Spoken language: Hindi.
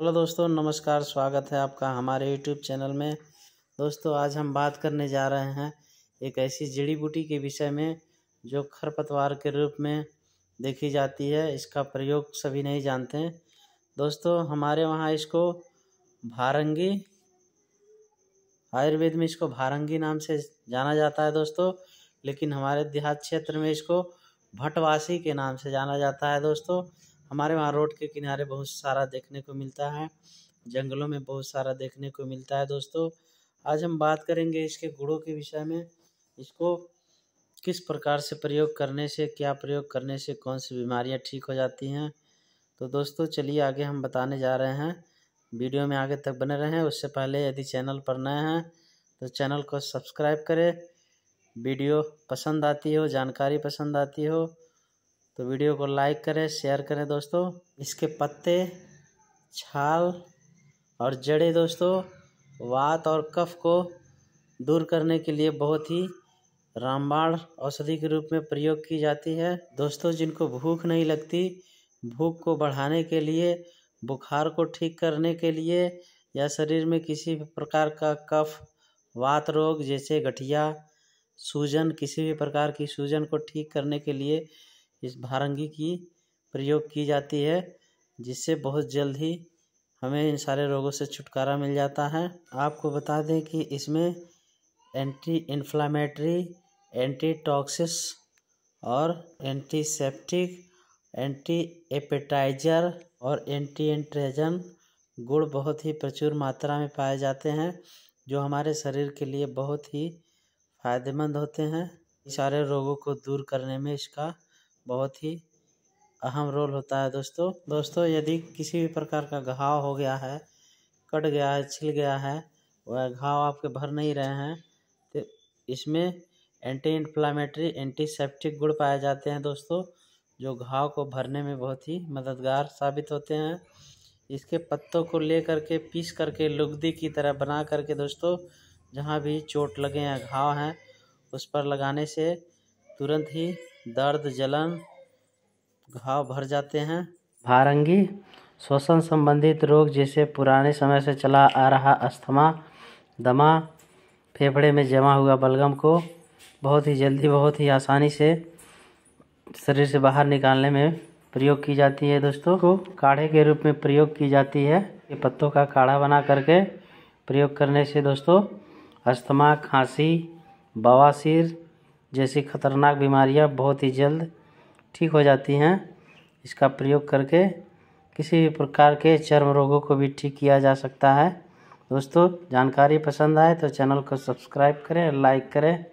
हेलो दोस्तों नमस्कार स्वागत है आपका हमारे यूट्यूब चैनल में दोस्तों आज हम बात करने जा रहे हैं एक ऐसी जड़ी बूटी के विषय में जो खरपतवार के रूप में देखी जाती है इसका प्रयोग सभी नहीं जानते हैं दोस्तों हमारे वहाँ इसको भारंगी आयुर्वेद में इसको भारंगी नाम से जाना जाता है दोस्तों लेकिन हमारे देहात क्षेत्र में इसको भटवासी के नाम से जाना जाता है दोस्तों हमारे वहाँ रोड के किनारे बहुत सारा देखने को मिलता है जंगलों में बहुत सारा देखने को मिलता है दोस्तों आज हम बात करेंगे इसके गुड़ों के विषय में इसको किस प्रकार से प्रयोग करने से क्या प्रयोग करने से कौन सी बीमारियाँ ठीक हो जाती हैं तो दोस्तों चलिए आगे हम बताने जा रहे हैं वीडियो में आगे तक बने रहें उससे पहले यदि चैनल पर नए हैं तो चैनल को सब्सक्राइब करें वीडियो पसंद आती हो जानकारी पसंद आती हो तो वीडियो को लाइक करें शेयर करें दोस्तों इसके पत्ते छाल और जड़े दोस्तों वात और कफ को दूर करने के लिए बहुत ही रामबाण औषधि के रूप में प्रयोग की जाती है दोस्तों जिनको भूख नहीं लगती भूख को बढ़ाने के लिए बुखार को ठीक करने के लिए या शरीर में किसी भी प्रकार का कफ वात रोग जैसे गठिया सूजन किसी भी प्रकार की सूजन को ठीक करने के लिए इस भारंगी की प्रयोग की जाती है जिससे बहुत जल्द ही हमें इन सारे रोगों से छुटकारा मिल जाता है आपको बता दें कि इसमें एंटी इन्फ्लामेटरी एंटी टॉक्सिस और एंटीसेप्टिक एंटी एपेटाइजर और एंटी एंट्रेजन गुण बहुत ही प्रचुर मात्रा में पाए जाते हैं जो हमारे शरीर के लिए बहुत ही फायदेमंद होते हैं सारे रोगों को दूर करने में इसका बहुत ही अहम रोल होता है दोस्तों दोस्तों यदि किसी भी प्रकार का घाव हो गया है कट गया है छिल गया है वह घाव आपके भर नहीं रहे हैं तो इसमें एंटी इन्फ्लामेटरी एंटीसेप्टिक गुड़ पाए जाते हैं दोस्तों जो घाव को भरने में बहुत ही मददगार साबित होते हैं इसके पत्तों को ले करके पीस करके लुगदी की तरह बना करके दोस्तों जहाँ भी चोट लगे हैं घाव हैं उस पर लगाने से तुरंत ही दर्द जलन घाव भर जाते हैं भारंगी श्वसन संबंधित रोग जैसे पुराने समय से चला आ रहा अस्थमा दमा फेफड़े में जमा हुआ बलगम को बहुत ही जल्दी बहुत ही आसानी से शरीर से बाहर निकालने में प्रयोग की जाती है दोस्तों को काढ़े के रूप में प्रयोग की जाती है ये पत्तों का काढ़ा बना करके प्रयोग करने से दोस्तों अस्थमा खांसी बवासीर जैसी खतरनाक बीमारियां बहुत ही जल्द ठीक हो जाती हैं इसका प्रयोग करके किसी भी प्रकार के चर्म रोगों को भी ठीक किया जा सकता है दोस्तों जानकारी पसंद आए तो चैनल को सब्सक्राइब करें लाइक करें